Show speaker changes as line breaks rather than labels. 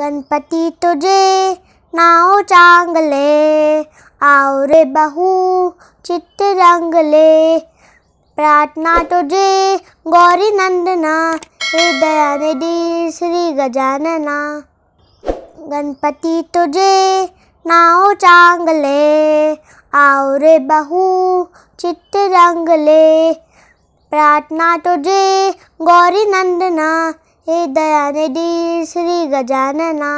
गणपति तुझे नाव चांग ले आओ रे बहू चित्त रंग ले प्रार्थना तुझे गौरी नंदना हृदया निधि श्री गजानना गणपति तुझे नाव चांग ले आओ रे बहू चित्त रंग ले प्रार्थना तुझे गौरी नंदना हे दयानिधि श्री गजानना